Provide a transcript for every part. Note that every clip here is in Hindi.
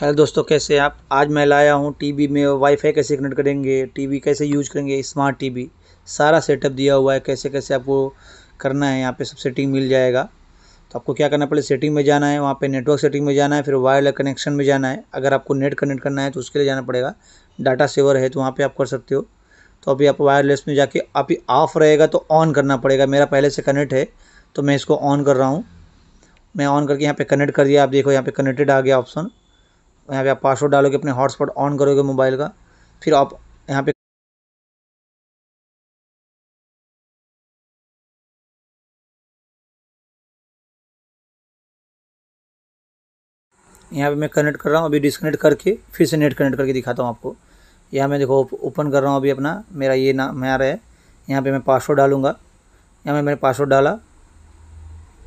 हेलो दोस्तों कैसे आप आज मैं लाया हूँ टीवी में वाईफाई कैसे कनेक्ट करेंगे टीवी कैसे यूज करेंगे स्मार्ट टीवी सारा सेटअप दिया हुआ है कैसे कैसे आपको करना है यहाँ पे सब सेटिंग मिल जाएगा तो आपको क्या करना है पहले सेटिंग में जाना है वहाँ पे नेटवर्क सेटिंग में जाना है फिर वायर कनेक्शन में जाना है अगर आपको नेट कनेक्ट करना है तो उसके लिए जाना पड़ेगा डाटा सेवर है तो वहाँ पर आप कर सकते हो तो अभी आप वायरलेस में जाके अभी ऑफ रहेगा तो ऑन करना पड़ेगा मेरा पहले से कनेक्ट है तो मैं इसको ऑन कर रहा हूँ मैं ऑन करके यहाँ पर कनेक्ट कर दिया आप देखो यहाँ पर कनेक्टेड आ गया ऑप्शन यहाँ पे आप पासवर्ड डालोगे अपने हॉटस्पॉट ऑन करोगे मोबाइल का फिर आप यहाँ पे यहाँ पे मैं कनेक्ट कर रहा हूँ अभी डिसकनेक्ट करके फिर से नेट कनेक्ट करके दिखाता हूँ आपको यहाँ मैं देखो ओपन कर रहा हूँ अभी अपना मेरा ये नाम आ रहा है यहाँ पे मैं पासवर्ड डालूँगा यहाँ पे मैंने पासवर्ड डाला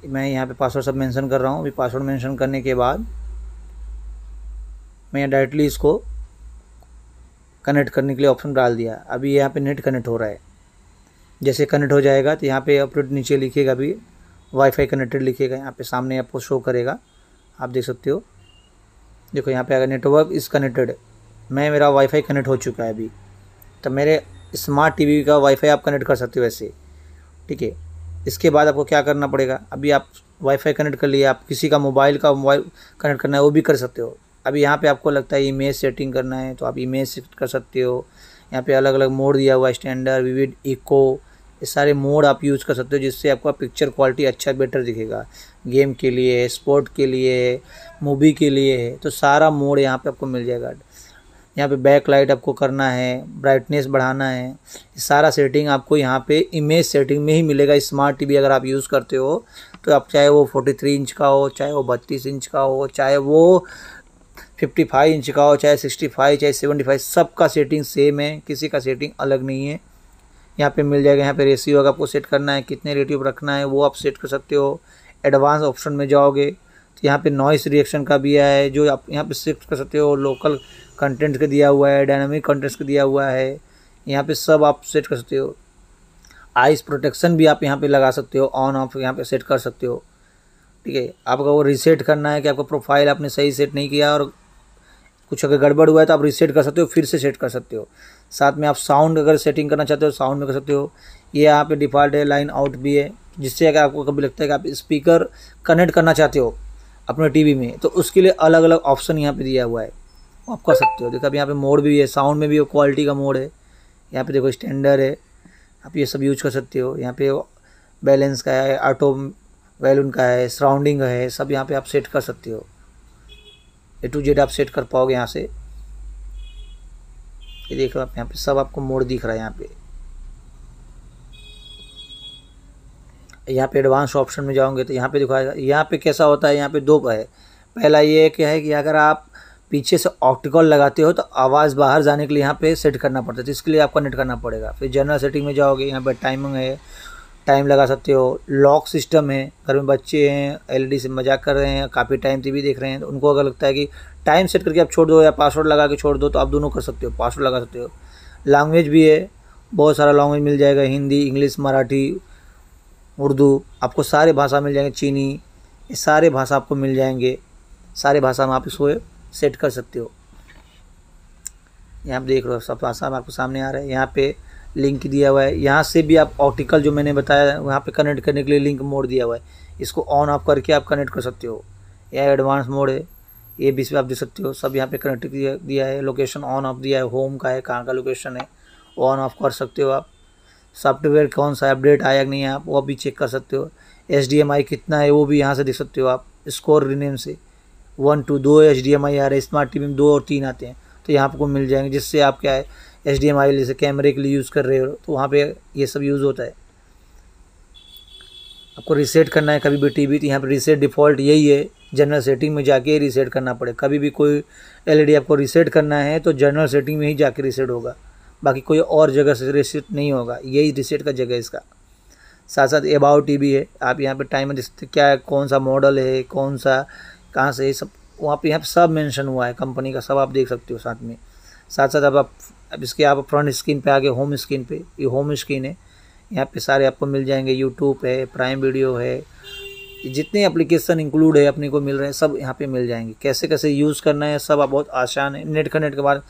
मैं यहाँ पे पासवर्ड सब मेंशन कर रहा हूँ अभी पासवर्ड मेंशन करने के बाद मैं यहाँ डायरेक्टली इसको कनेक्ट करने के लिए ऑप्शन डाल दिया अभी यहाँ पे नेट कनेक्ट हो रहा है जैसे कनेक्ट हो जाएगा तो यहाँ पे अपलोड नीचे लिखेगा अभी वाईफाई कनेक्टेड लिखेगा यहाँ पे सामने आपको शो करेगा आप देख सकते हो देखो यहाँ पे अगर नेटवर्क इस कनेक्टेड मैं मेरा वाईफाई कनेक्ट हो चुका है अभी तो मेरे स्मार्ट टी का वाईफाई आप कनेक्ट कर सकते हो वैसे ठीक है इसके बाद आपको क्या करना पड़ेगा अभी आप वाईफाई कनेक्ट कर लिए आप किसी का मोबाइल का मोबाइल कनेक्ट करना है वो भी कर सकते हो अब यहाँ पे आपको लगता है इमेज सेटिंग करना है तो आप इमेज सेट कर सकते हो यहाँ पे अलग अलग मोड दिया हुआ है स्टैंडर्ड विविड इको ये सारे मोड आप यूज़ कर सकते हो जिससे आपका पिक्चर क्वालिटी अच्छा बेटर दिखेगा गेम के लिए स्पोर्ट के लिए मूवी के लिए तो सारा मोड यहाँ पर आपको मिल जाएगा यहाँ पे बैक लाइट आपको करना है ब्राइटनेस बढ़ाना है सारा सेटिंग आपको यहाँ पे इमेज सेटिंग में ही मिलेगा स्मार्ट टीवी अगर आप यूज़ करते हो तो आप चाहे वो 43 इंच का हो चाहे वो 32 इंच का हो चाहे वो फिफ्टी फाइव इंच का हो चाहे सिक्सटी फाइव चाहे सेवेंटी फाइव सबका सेटिंग सेम है किसी का सेटिंग अलग नहीं है यहाँ पे मिल जाएगा यहाँ पे रेसी अगर आपको सेट करना है कितने रेटियो रखना है वो आप सेट कर सकते हो एडवांस ऑप्शन में जाओगे तो यहाँ पे नॉइस रिएक्शन का भी है जो आप यहाँ पे सेट कर सकते हो लोकल कंटेंट्स का दिया हुआ है डायनामिक कंटेंट्स का दिया हुआ है यहाँ पर सब आप सेट कर सकते हो आइस प्रोटेक्शन भी आप यहाँ पर लगा सकते हो ऑन ऑफ यहाँ पे सेट कर सकते हो ठीक है आपका वो रिसेट करना है कि आपका प्रोफाइल आपने सही सेट नहीं किया और कुछ अगर गड़बड़ हुआ है तो आप रीसेट कर सकते हो फिर से सेट कर सकते हो साथ में आप साउंड अगर सेटिंग करना चाहते हो साउंड में कर सकते हो ये यहाँ पे डिफ़ॉल्ट है लाइन आउट भी है जिससे अगर आपको कभी लगता है कि आप स्पीकर कनेक्ट करना चाहते हो अपने टीवी में तो उसके लिए अलग अलग ऑप्शन यहाँ पे दिया हुआ है आप कर सकते हो देखो अब यहाँ पे मोड भी है साउंड में भी क्वालिटी का मोड है यहाँ पे देखो स्टैंडर्ड है आप ये सब यूज कर सकते हो यहाँ पे बैलेंस का है ऑटो वैलून का है सराउंडिंग है सब यहाँ पर आप सेट कर सकते हो ए टू जेड आप सेट कर पाओगे यहाँ से ये देख रहे आप यहाँ पे सब आपको मोड दिख रहा है यहाँ पे यहाँ पे एडवांस ऑप्शन में जाओगे तो यहाँ पे दिखाएगा यहाँ पे कैसा होता है यहाँ पे दो है पहला ये क्या है कि अगर आप पीछे से ऑप्टिकल लगाते हो तो आवाज़ बाहर जाने के लिए यहाँ पे सेट करना पड़ता है तो इसके लिए आपको नेट करना पड़ेगा फिर जनरल सेटिंग में जाओगे यहाँ पे टाइमिंग है टाइम लगा सकते हो लॉक सिस्टम है घर में बच्चे हैं एलईडी e से मजाक कर रहे हैं काफ़ी टाइम भी देख रहे हैं तो उनको अगर लगता है कि टाइम सेट करके आप छोड़ दो या पासवर्ड लगा के छोड़ दो तो आप दोनों कर सकते हो पासवर्ड लगा सकते हो लैंग्वेज भी है बहुत सारा लैंग्वेज मिल जाएगा हिंदी इंग्लिश मराठी उर्दू आपको सारे भाषा मिल जाएंगे चीनी ये सारे भाषा आपको मिल जाएंगे सारे भाषा में आप इसको सेट कर सकते हो यहाँ पर देख रहे हो सब भाषा आपको सामने आ रहा है यहाँ पर लिंक दिया हुआ है यहाँ से भी आप ऑप्टिकल जो मैंने बताया वहाँ पे कनेक्ट करने के लिए लिंक मोड दिया हुआ है इसको ऑन ऑफ करके आप कनेक्ट कर सकते हो यह एडवांस मोड है ये भी आप देख सकते हो सब यहाँ पे कनेक्ट दिया है लोकेशन ऑन ऑफ दिया है होम का है कहाँ का लोकेशन है ऑन ऑफ कर सकते हो आप सॉफ्टवेयर कौन सा अपडेट आया नहीं है आप वो भी चेक कर सकते हो एच कितना है वो भी यहाँ से देख सकते हो आप स्कोर रिनेम से वन टू दो एच आ रहे हैं स्मार्ट टी वी में दो और तीन आते हैं तो यहाँ आपको मिल जाएंगे जिससे आप क्या है एच डी एम आई जैसे कैमरे के लिए यूज़ कर रहे हो तो वहाँ पे ये सब यूज़ होता है आपको रीसेट करना है कभी भी टी वी तो यहाँ पर रीसेट डिफ़ॉल्ट यही है जनरल सेटिंग में जाके रीसेट करना पड़े कभी भी कोई एलईडी e आपको रीसेट करना है तो जनरल सेटिंग में ही जाके रीसेट होगा बाकी कोई और जगह से रीसेट नहीं होगा यही रीसेट का जगह इसका साथ साथ एबाउ टी है आप यहाँ पर टाइम क्या है कौन सा मॉडल है कौन सा कहाँ से सब वहाँ पर यहाँ सब मैंशन हुआ है कंपनी का सब आप देख सकते हो साथ में साथ साथ अब आप अब इसके आप फ्रंट स्क्रीन पे आगे होम स्क्रीन पे ये होम स्क्रीन है यहाँ पे सारे आपको मिल जाएंगे यूट्यूब है प्राइम वीडियो है जितने एप्लीकेशन इंक्लूड है अपने को मिल रहे हैं सब यहाँ पे मिल जाएंगे कैसे कैसे यूज़ करना है सब आप बहुत आसान है नेट कनेक्ट के बाद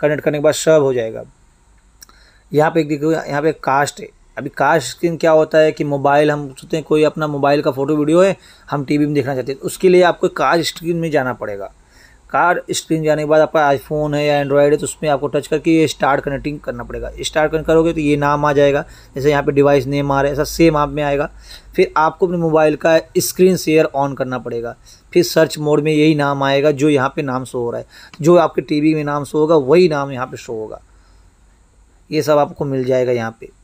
कनेक्ट करने के बाद सब हो जाएगा यहाँ पे देखो यहाँ पे कास्ट है अभी कास्ट स्क्रीन क्या होता है कि मोबाइल हम सोचते हैं कोई अपना मोबाइल का फ़ोटो वीडियो है हम टीवी में देखना चाहते हैं तो उसके लिए आपको कास्ट स्क्रीन में जाना पड़ेगा कार स्क्रीन जाने के बाद आपका आईफोन है या एंड्रॉयड है तो उसमें आपको टच करके ये स्टार्ट कनेक्टिंग करना पड़ेगा स्टार्ट कनेक्ट करोगे तो ये नाम आ जाएगा जैसे यहाँ पे डिवाइस नेम आ रहा है ऐसा सेम आप में आएगा फिर आपको अपने मोबाइल का स्क्रीन शेयर ऑन करना पड़ेगा फिर सर्च मोड में यही नाम आएगा जो यहाँ पर नाम शो हो रहा है जो आपके टी में नाम शो होगा वही नाम यहाँ पर शो होगा ये सब आपको मिल जाएगा यहाँ पर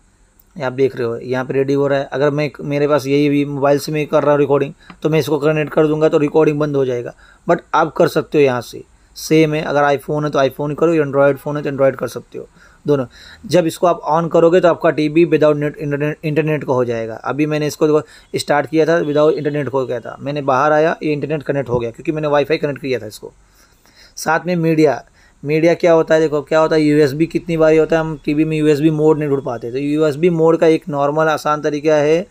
आप देख रहे हो यहाँ पे रेडी हो रहा है अगर मैं मेरे पास यही भी मोबाइल से मैं कर रहा हूँ रिकॉर्डिंग तो मैं इसको कनेक्ट कर दूंगा तो रिकॉर्डिंग बंद हो जाएगा बट आप कर सकते हो यहाँ से सेम है अगर आईफोन है तो आईफोन करो एंड्रॉयड फ़ोन है तो एंड्रॉयड कर सकते हो दोनों जब इसको आप ऑन करोगे तो आपका T V without net internet internet का हो जाएगा अभी मैंने इसको स्टार्ट किया था विदाउट इंटरनेट हो गया था मैंने बाहर आया ये इंटरनेट कनेक्ट हो गया क्योंकि मैंने वाईफाई कनेक्ट किया था इसको साथ में मीडिया मीडिया क्या होता है देखो क्या होता है यूएसबी कितनी बारी होता है हम टीवी में यूएसबी मोड नहीं ढूंढ पाते तो यूएसबी मोड का एक नॉर्मल आसान तरीका है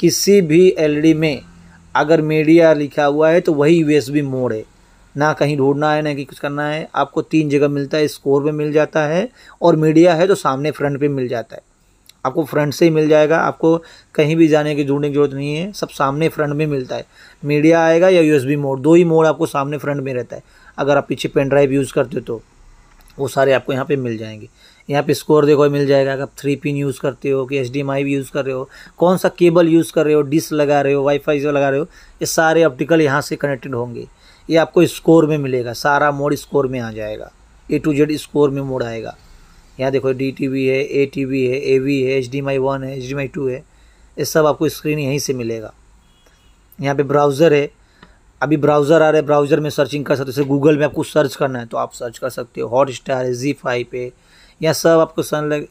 किसी भी एलईडी में अगर मीडिया लिखा हुआ है तो वही यूएसबी मोड है ना कहीं ढूंढना है ना कि कुछ करना है आपको तीन जगह मिलता है स्कोर पर मिल जाता है और मीडिया है तो सामने फ्रंट पर मिल जाता है आपको फ्रंट से ही मिल जाएगा आपको कहीं भी जाने की ढूंढने की जरूरत नहीं है सब सामने फ्रंट में मिलता है मीडिया आएगा या यूएसबी मोड दो ही मोड आपको सामने फ्रंट में रहता है अगर आप पीछे पेन ड्राइव यूज़ करते हो तो वो सारे आपको यहाँ पे मिल जाएंगे यहाँ पे स्कोर देखो मिल जाएगा अगर आप थ्री पिन यूज़ करते हो कि एच डी भी यूज़ कर रहे हो कौन सा केबल यूज़ कर रहे हो डिस्क लगा रहे हो वाईफाई जो लगा रहे हो ये सारे ऑप्टिकल यहाँ से कनेक्टेड होंगे ये आपको स्कोर में मिलेगा सारा मोड स्कोर में आ जाएगा ए टू जेड स्कोर में मोड आएगा यहाँ देखो डी टी वी है ए टी वी है ए वी है एच डी माई वन है एच डी माई टू है ये सब आपको स्क्रीन यहीं से मिलेगा यहाँ पर ब्राउज़र है अभी ब्राउज़र आ रहे हैं ब्राउज़र में सर्चिंग कर सकते हो जैसे गूगल में आपको सर्च करना है तो आप सर्च कर सकते हो हॉट स्टार है जी फाइव है या सब आपको सन लग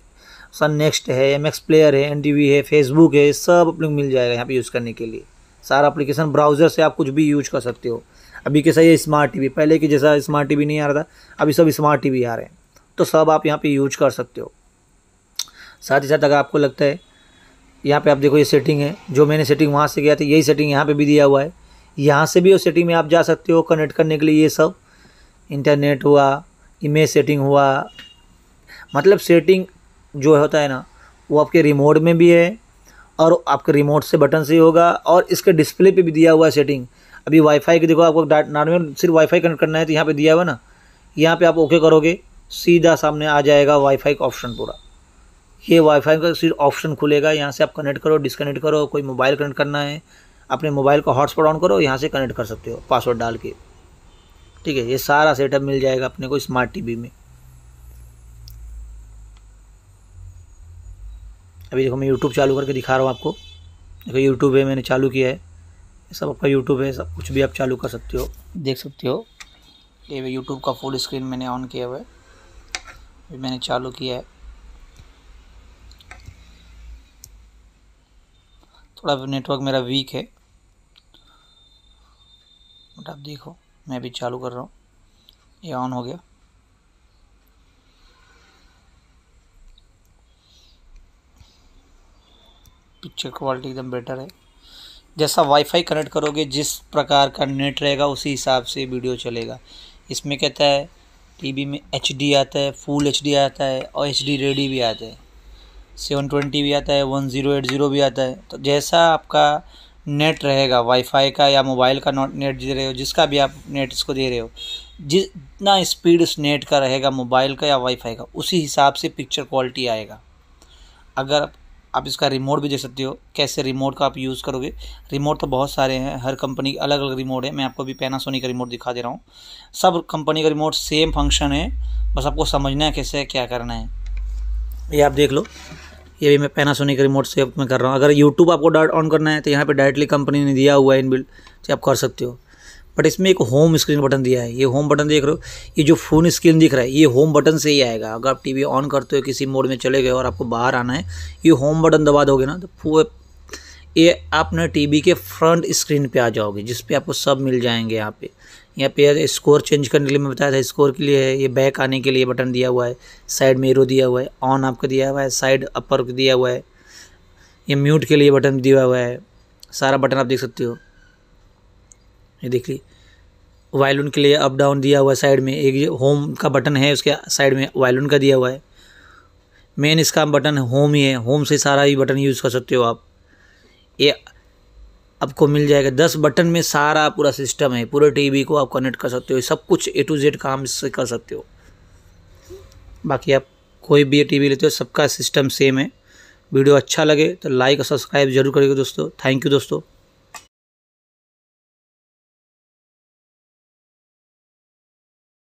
सन नेक्स्ट है एम एक्स प्लेयर है एन टी वी है फेसबुक है सब आप लोग मिल जाएगा यहाँ पे यूज़ करने के लिए सारा एप्लीकेशन ब्राउज़र से आप कुछ भी यूज कर सकते हो अभी कैसा ये स्मार्ट टी वी पहले की जैसा स्मार्ट टी वी नहीं आ रहा था अभी सब स्मार्ट टी वी आ रहे हैं तो सब आप यहाँ पर यूज कर सकते हो साथ ही साथ अगर आपको लगता है यहाँ पर आप देखो ये सेटिंग है जो मैंने सेटिंग वहाँ से किया था यही सेटिंग यहाँ पर भी दिया हुआ है यहाँ से भी वो सेटिंग में आप जा सकते हो कनेक्ट करने के लिए ये सब इंटरनेट हुआ इमेज सेटिंग हुआ मतलब सेटिंग जो होता है ना वो आपके रिमोट में भी है और आपके रिमोट से बटन से ही होगा और इसके डिस्प्ले पे भी दिया हुआ है सेटिंग अभी वाईफाई की देखो आपको नॉर्मल सिर्फ वाईफाई कनेक्ट करना है तो यहाँ पे दिया हुआ ना यहाँ पे आप ओके करोगे सीधा सामने आ जाएगा वाईफाई का ऑप्शन पूरा ये वाईफाई का सिर्फ ऑप्शन खुलेगा यहाँ से आप कनेक्ट करो डिसकनेक्ट करो कोई मोबाइल कनेक्ट करना है अपने मोबाइल को हॉटस्पॉट ऑन करो यहाँ से कनेक्ट कर सकते हो पासवर्ड डाल के ठीक है ये सारा सेटअप मिल जाएगा अपने को स्मार्ट टीवी में अभी देखो मैं यूट्यूब चालू करके दिखा रहा हूँ आपको देखो यूट्यूब है मैंने चालू किया है ये सब आपका यूट्यूब है सब कुछ भी आप चालू कर सकते हो देख सकते हो ये यूट्यूब का फुल स्क्रीन मैंने ऑन किया हुआ है मैंने चालू किया है थोड़ा नेटवर्क मेरा वीक है बट आप देखो मैं भी चालू कर रहा हूँ ये ऑन हो गया पिक्चर क्वालिटी एकदम बेटर है जैसा वाईफाई कनेक्ट करोगे जिस प्रकार का नेट रहेगा उसी हिसाब से वीडियो चलेगा इसमें कहता है टीवी में एच आता है फुल एच आता है और एच डी रेडी भी आता है सेवन ट्वेंटी भी आता है वन ज़ीरो एट ज़ीरो भी आता है तो जैसा आपका नेट रहेगा वाईफाई का या मोबाइल का नॉट नेट दे रहे हो जिसका भी आप नेट इसको दे रहे हो जितना स्पीड उस नेट का रहेगा मोबाइल का या वाईफाई का उसी हिसाब से पिक्चर क्वालिटी आएगा अगर आप इसका रिमोट भी दे सकते हो कैसे रिमोट का आप यूज़ करोगे रिमोट तो बहुत सारे हैं हर कंपनी के अलग अलग रिमोट है मैं आपको भी पैनासोनी का रिमोट दिखा दे रहा हूँ सब कंपनी का रिमोट सेम फंक्शन है बस आपको समझना है कैसे क्या करना है ये आप देख लो ये भी मैं पैनासोनिक रिमोट से मैं कर रहा हूँ अगर यूट्यूब आपको डायरेक्ट ऑन करना है तो यहाँ पर डायरेक्टली कंपनी ने दिया हुआ है इन बिल्ड तो आप कर सकते हो बट इसमें एक होम स्क्रीन बटन दिया है ये होम बटन देख रहे हो ये जो फोन स्क्रीन दिख रहा है ये होम बटन से ही आएगा अगर आप टीवी ऑन करते हो किसी मोड में चले गए और आपको बाहर आना है ये होम बटन दबा दोगे ना तो ये आपने टीवी के फ्रंट स्क्रीन पे आ जाओगे जिस पे आपको सब मिल जाएंगे यहाँ पे यहाँ पे स्कोर चेंज करने के लिए मैं बताया था स्कोर के लिए है ये बैक आने के लिए बटन दिया हुआ है साइड में एरो दिया हुआ है ऑन आपका दिया हुआ है साइड अपर दिया हुआ है ये म्यूट के लिए बटन दिया हुआ है सारा बटन आप देख सकते हो ये देख ली वायलून के लिए अप डाउन दिया हुआ है साइड में एक होम का बटन है उसके साइड में वायलून का दिया हुआ है मेन इसका बटन होम ही है होम से सारा ही बटन यूज़ कर सकते हो आप ये आपको मिल जाएगा दस बटन में सारा पूरा सिस्टम है पूरे टीवी को आप कनेक्ट कर सकते हो सब कुछ ए टू जेड काम इससे कर सकते हो बाकी आप कोई भी टीवी लेते हो सबका सिस्टम सेम है वीडियो अच्छा लगे तो लाइक और सब्सक्राइब जरूर करिएगा दोस्तों थैंक यू दोस्तों